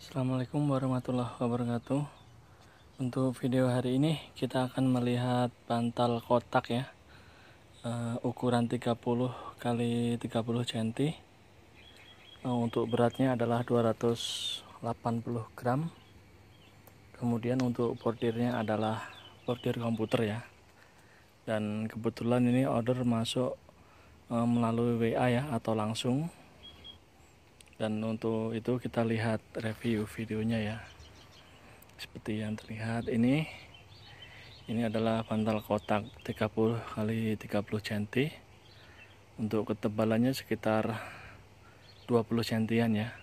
Assalamualaikum warahmatullahi wabarakatuh Untuk video hari ini kita akan melihat bantal kotak ya uh, Ukuran 30 x 30 cm uh, Untuk beratnya adalah 280 gram Kemudian untuk portirnya adalah portir komputer ya Dan kebetulan ini order masuk uh, melalui WA ya atau langsung dan untuk itu kita lihat review videonya ya seperti yang terlihat ini ini adalah bantal kotak 30 kali 30 cm untuk ketebalannya sekitar 20 cm ya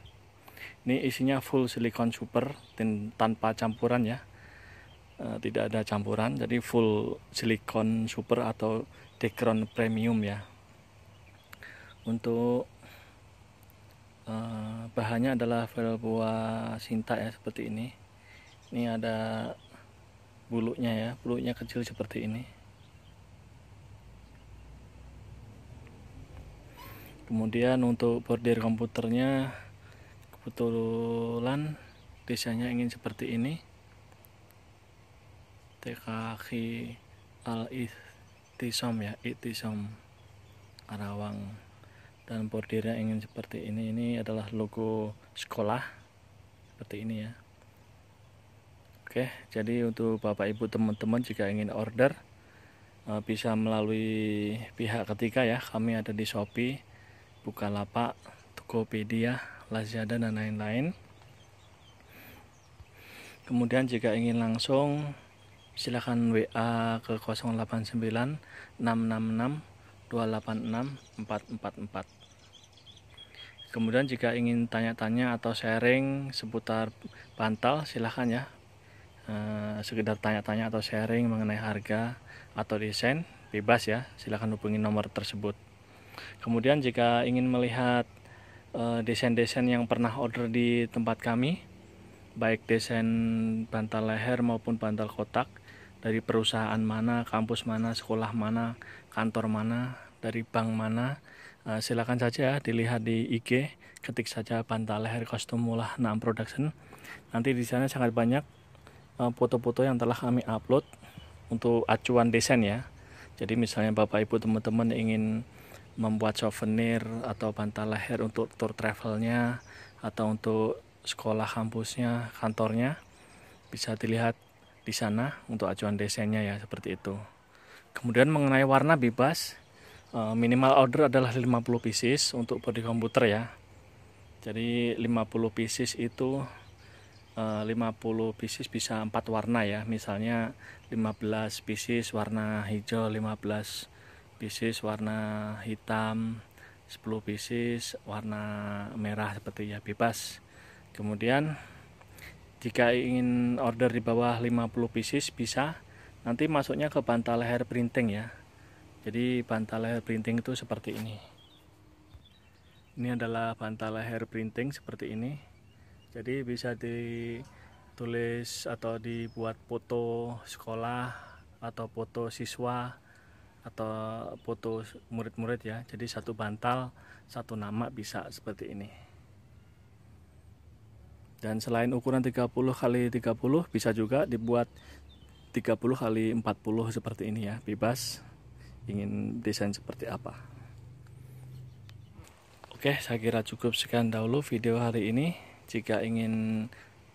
ini isinya full silikon super tanpa campuran ya eh, tidak ada campuran jadi full silikon super atau dekron premium ya untuk Eh, bahannya adalah file buah sinta ya seperti ini ini ada bulunya ya bulunya kecil seperti ini kemudian untuk bordir komputernya kebetulan desainnya ingin seperti ini TKH al ithisom ya Itisom Arawang dan bordirnya ingin seperti ini ini adalah logo sekolah seperti ini ya Oke jadi untuk bapak ibu teman-teman jika ingin order eh, bisa melalui pihak ketiga ya kami ada di Shopee Bukalapak Tokopedia Lazada dan lain-lain kemudian jika ingin langsung silahkan WA ke 089 666 286444. Kemudian jika ingin tanya-tanya atau sharing seputar bantal silahkan ya. E, sekedar tanya-tanya atau sharing mengenai harga atau desain bebas ya. Silahkan hubungi nomor tersebut. Kemudian jika ingin melihat eh, desain-desain yang pernah order di tempat kami, baik desain bantal leher maupun bantal kotak, dari perusahaan mana, kampus mana, sekolah mana, kantor mana, dari bank mana, eh, silakan saja dilihat di IG, ketik saja bantal leher kostum mulah nam production. Nanti di sana sangat banyak eh, foto-foto yang telah kami upload untuk acuan desain ya. Jadi misalnya Bapak Ibu teman-teman ingin membuat souvenir atau bantal leher untuk tour travelnya atau untuk sekolah kampusnya, kantornya bisa dilihat di sana untuk acuan desainnya ya seperti itu. Kemudian mengenai warna bebas, eh, minimal order adalah 50 pieces untuk body komputer ya. Jadi 50 pieces itu 50 eh, pieces bisa empat warna ya. Misalnya 15 pieces warna hijau, 15 pieces warna hitam, 10 pieces warna merah seperti ya bebas. Kemudian jika ingin order di bawah 50 pieces bisa nanti masuknya ke bantal leher printing ya jadi bantal leher printing itu seperti ini ini adalah bantal leher printing seperti ini jadi bisa ditulis atau dibuat foto sekolah atau foto siswa atau foto murid-murid ya jadi satu bantal satu nama bisa seperti ini dan selain ukuran 30 kali 30 bisa juga dibuat 30 kali 40 seperti ini ya, bebas ingin desain seperti apa. Oke, saya kira cukup sekian dahulu video hari ini. Jika ingin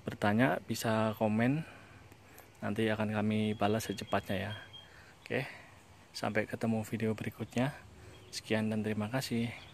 bertanya bisa komen. Nanti akan kami balas secepatnya ya. Oke. Sampai ketemu video berikutnya. Sekian dan terima kasih.